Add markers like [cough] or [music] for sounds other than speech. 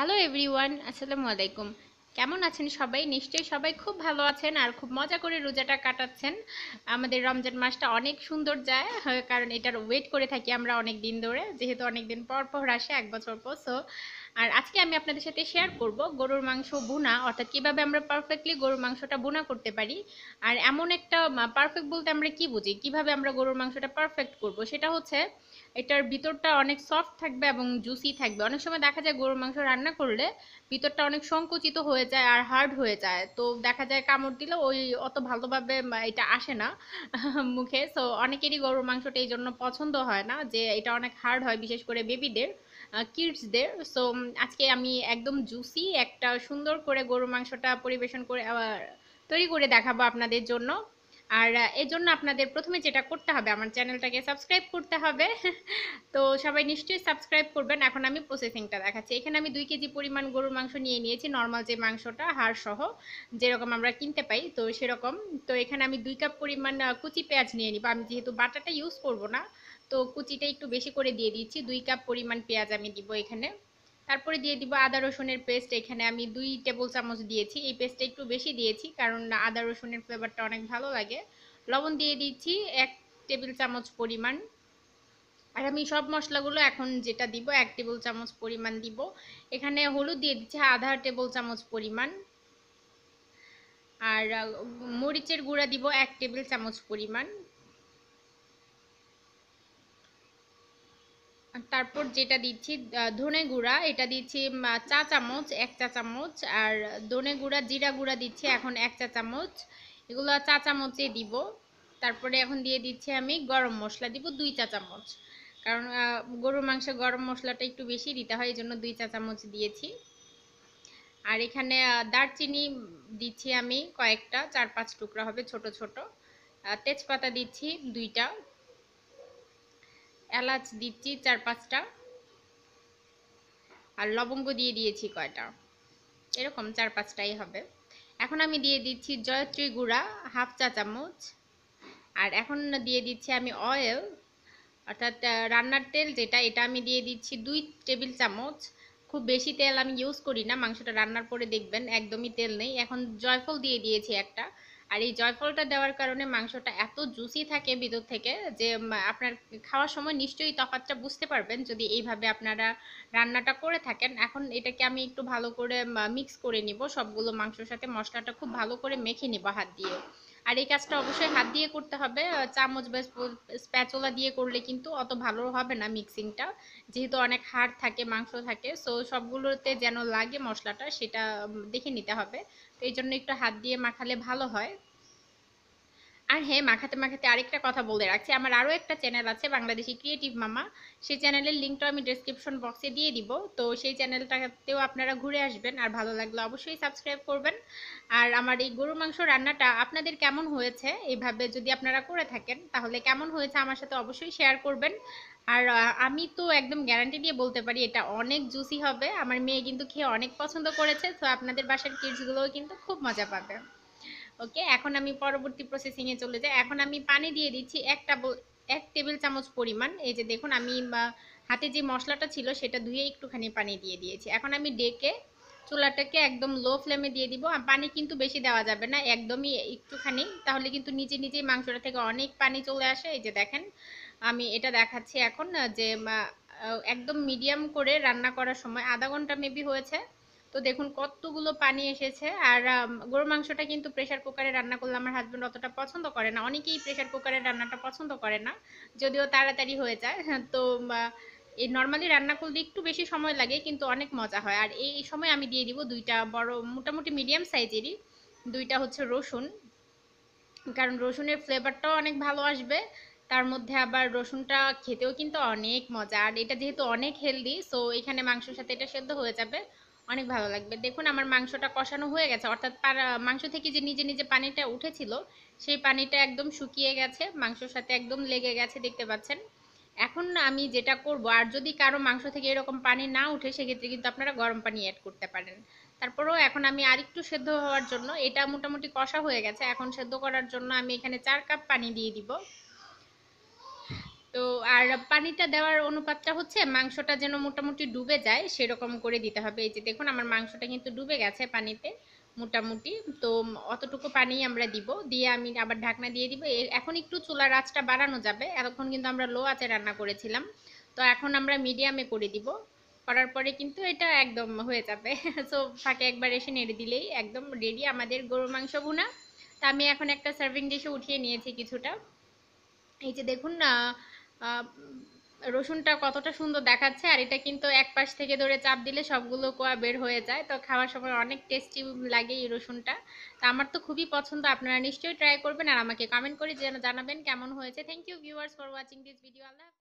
hello everyone আসসালামু আলাইকুম কেমন আছেন সবাই নিশ্চয়ই সবাই খুব ভালো আছেন আর খুব মজা করে রোজাটা কাটাচ্ছেন আমাদের রমজান মাসটা অনেক সুন্দর যায় কারণ এটার ওয়েট করে থাকি আমরা অনেক দিন ধরে যেহেতু অনেক দিন পর পর আসে এক বছর পর সো আর আজকে আমি আপনাদের সাথে শেয়ার করব গরুর মাংস বোনা অর্থাৎ কিভাবে আমরা পারফেক্টলি গরুর মাংসটা বোনা করতে পারি আর এমন একটা পারফেক্ট বলতে আমরা কি বুঝি কিভাবে আমরা গরুর মাংসটা পারফেক্ট করব সেটা হচ্ছে এটার ভিতরটা অনেক সফট থাকবে এবং জুসি থাকবে অনেক সময় দেখা যায় গরুর মাংস রান্না করলে ভিতরটা অনেক সংকুচিত হয়ে যায় আর হার্ড হয়ে যায় তো দেখা যায় কামড় দিলে ওই অত ভালোভাবে এটা আসে না [laughs] মুখে সো অনেকেরই গরুর মাংসটা এই জন্য পছন্দ হয় না যে এটা অনেক হার্ড হয় বিশেষ করে বেবিদের কিডসদের সো আজকে আমি একদম জুসি একটা সুন্দর করে গরুর মাংসটা পরিবেশন করে তৈরি করে দেখাবো আপনাদের জন্য আর এর জন্য আপনাদের প্রথমে যেটা করতে হবে আমার চ্যানেলটাকে সাবস্ক্রাইব করতে হবে [laughs] তো সবাই নিশ্চয়ই সাবস্ক্রাইব করবেন এখন আমি প্রসেসিংটা দেখাচ্ছি এখানে আমি দুই কেজি পরিমাণ গরুর মাংস নিয়ে নিয়েছি নর্মাল যে মাংসটা হাড় সহ যেরকম আমরা কিনতে পাই তো সেরকম তো এখানে আমি দুই কাপ পরিমাণ কুচি পেঁয়াজ নিয়ে নিব আমি যেহেতু বাটাটা ইউজ করব না তো কুচিটা একটু বেশি করে দিয়ে দিচ্ছি দুই কাপ পরিমাণ পেঁয়াজ আমি দিব এখানে তারপরে দিয়ে দিব আদা রসুনের পেস্ট এখানে আমি দুই টেবিল চামচ দিয়েছি এই পেস্টটা একটু বেশি দিয়েছি কারণ আদা রসুনের ফ্লেভারটা অনেক ভালো লাগে লবণ দিয়ে দিচ্ছি এক টেবিল চামচ পরিমাণ আর আমি সব মশলাগুলো এখন যেটা দিব এক টেবিল চামচ পরিমাণ দিব এখানে হলুদ দিয়ে দিচ্ছি আধা টেবিল চামচ পরিমাণ আর মরিচের গুঁড়া দিব এক টেবিল চামচ পরিমাণ তারপর যেটা দিচ্ছি ধনে গুঁড়া এটা দিচ্ছি চা চামচ এক চা চামচ আর ধনে গুঁড়া জিরা গুঁড়া দিচ্ছি এখন এক চা চামচ এগুলো চা চামচে দিব তারপরে এখন দিয়ে দিচ্ছি আমি গরম মশলা দিব দুই চা চামচ কারণ গরুর মাংসে গরম মশলাটা একটু বেশি দিতে হয় এই জন্য দুই চা চামচ দিয়েছি আর এখানে দারচিনি দিচ্ছি আমি কয়েকটা চার পাঁচ টুকরা হবে ছোট ছোট তেজপাতা দিচ্ছি দুইটা এলাচ দিচ্ছি চার পাঁচটা আর লবঙ্গ দিয়ে দিয়েছি কয়টা এরকম চার পাঁচটাই হবে এখন আমি দিয়ে দিচ্ছি জয়ত্রী গুঁড়া হাফ চা চামচ আর এখন দিয়ে দিচ্ছি আমি অয়েল অর্থাৎ রান্নার তেল যেটা এটা আমি দিয়ে দিচ্ছি দুই টেবিল চামচ খুব বেশি তেল আমি ইউজ করি না মাংসটা রান্নার পরে দেখবেন একদমই তেল নেই এখন জয়ফল দিয়ে দিয়েছি একটা আর এই জয়ফলটা দেওয়ার কারণে মাংসটা এত জুসি থাকে বিদ্যুৎ থেকে যে আপনার খাওয়ার সময় নিশ্চয়ই তফাতটা বুঝতে পারবেন যদি এইভাবে আপনারা রান্নাটা করে থাকেন এখন এটাকে আমি একটু ভালো করে মিক্স করে নিব সবগুলো মাংসর সাথে মশলাটা খুব ভালো করে মেখে নিব হাত দিয়ে আর এই কাজটা অবশ্যই হাত দিয়ে করতে হবে চামচ বা স্প্যাচোলা দিয়ে করলে কিন্তু অত ভালো হবে না মিক্সিংটা যেহেতু অনেক হাড় থাকে মাংস থাকে সো সবগুলোতে যেন লাগে মশলাটা সেটা দেখে নিতে হবে তো এই জন্য একটু হাত দিয়ে মাখালে ভালো হয় আর হ্যাঁ মাখাতে মাখাতে আরেকটা কথা বলে রাখছি আমার আরও একটা চ্যানেল আছে বাংলাদেশি ক্রিয়েটিভ মামা সেই চ্যানেলের লিঙ্কটা আমি ডিসক্রিপশন বক্সে দিয়ে দিব তো সেই চ্যানেলটাতেও আপনারা ঘুরে আসবেন আর ভালো লাগলে অবশ্যই সাবস্ক্রাইব করবেন আর আমার এই গরু মাংস রান্নাটা আপনাদের কেমন হয়েছে এইভাবে যদি আপনারা করে থাকেন তাহলে কেমন হয়েছে আমার সাথে অবশ্যই শেয়ার করবেন আর আমি তো একদম গ্যারান্টি দিয়ে বলতে পারি এটা অনেক জুসি হবে আমার মেয়ে কিন্তু খেয়ে অনেক পছন্দ করেছে তো আপনাদের বাসার কিডসগুলোও কিন্তু খুব মজা পাবে ওকে এখন আমি পরবর্তী প্রসেসিংয়ে চলে যাই এখন আমি পানি দিয়ে দিচ্ছি একটা এক টেবিল চামচ পরিমাণ এই যে দেখুন আমি হাতে যে মশলাটা ছিল সেটা ধুয়ে একটুখানি পানি দিয়ে দিয়েছি এখন আমি ডেকে চুলাটাকে একদম লো ফ্লেমে দিয়ে দিব আর পানি কিন্তু বেশি দেওয়া যাবে না একদমই একটুখানি তাহলে কিন্তু নিজে নিজেই মাংসটা থেকে অনেক পানি চলে আসে এই যে দেখেন আমি এটা দেখাচ্ছি এখন যে একদম মিডিয়াম করে রান্না করার সময় আধা ঘন্টা মেবি হয়েছে তো দেখুন কতগুলো পানি এসেছে আর গরু মাংসটা কিন্তু প্রেশার কুকারে রান্না করলে আমার হাজব্যান্ড অতটা পছন্দ করে না অনেকেই প্রেশার কুকারে রান্নাটা পছন্দ করে না যদিও তাড়াতাড়ি হয়ে যায় হ্যাঁ, তো এই নর্মালি রান্না করলে একটু বেশি সময় লাগে কিন্তু অনেক মজা হয় আর এই সময় আমি দিয়ে দিব দুইটা বড় মোটামুটি মিডিয়াম সাইজেরই দুইটা হচ্ছে রসুন কারণ রসুনের ফ্লেভারটাও অনেক ভালো আসবে তার মধ্যে আবার রসুনটা খেতেও কিন্তু অনেক মজা আর এটা যেহেতু অনেক হেলদি সো এখানে মাংসের সাথে এটা সেদ্ধ হয়ে যাবে অনেক ভালো লাগবে দেখুন আমার মাংসটা কষানো হয়ে গেছে অর্থাৎ মাংস থেকে যে নিজে নিজে পানিটা উঠেছিল সেই পানিটা একদম শুকিয়ে গেছে মাংসর সাথে একদম লেগে গেছে দেখতে পাচ্ছেন এখন আমি যেটা করব আর যদি কারো মাংস থেকে এরকম পানি না উঠে সেক্ষেত্রে কিন্তু আপনারা গরম পানি অ্যাড করতে পারেন তারপরেও এখন আমি আরেকটু সেদ্ধ হওয়ার জন্য এটা মোটামুটি কষা হয়ে গেছে এখন সেদ্ধ করার জন্য আমি এখানে চার কাপ পানি দিয়ে দিব তো আর পানিটা দেওয়ার অনুপাতটা হচ্ছে মাংসটা যেন মোটামুটি ডুবে যায় সেরকম করে দিতে হবে এই যে দেখুন আমার মাংসটা কিন্তু ডুবে গেছে পানিতে মোটামুটি তো অতটুকু পানি আমরা দিব দিয়ে আমি আবার ঢাকনা দিয়ে দিব এখন একটু চুলার আঁচটা বাড়ানো যাবে এতক্ষণ কিন্তু আমরা লো আঁচে রান্না করেছিলাম তো এখন আমরা মিডিয়ামে করে দিব করার পরে কিন্তু এটা একদম হয়ে যাবে সো [laughs] ফাঁকে একবার এসে নেড়ে দিলেই একদম রেডি আমাদের গরুর মাংস ভুনা তা আমি এখন একটা সার্ভিং ডিশে উঠিয়ে নিয়েছি কিছুটা এই যে দেখুন রসুনটা কতটা সুন্দর দেখাচ্ছে আর এটা কিন্তু এক পাশ থেকে ধরে চাপ দিলে সবগুলো কোয়া বের হয়ে যায় তো খাওয়ার সময় অনেক টেস্টি লাগে এই রসুনটা তো আমার তো খুবই পছন্দ আপনারা নিশ্চয়ই ট্রাই করবেন আর আমাকে কমেন্ট করে জানাবেন কেমন হয়েছে thank you viewers for watching this video Allah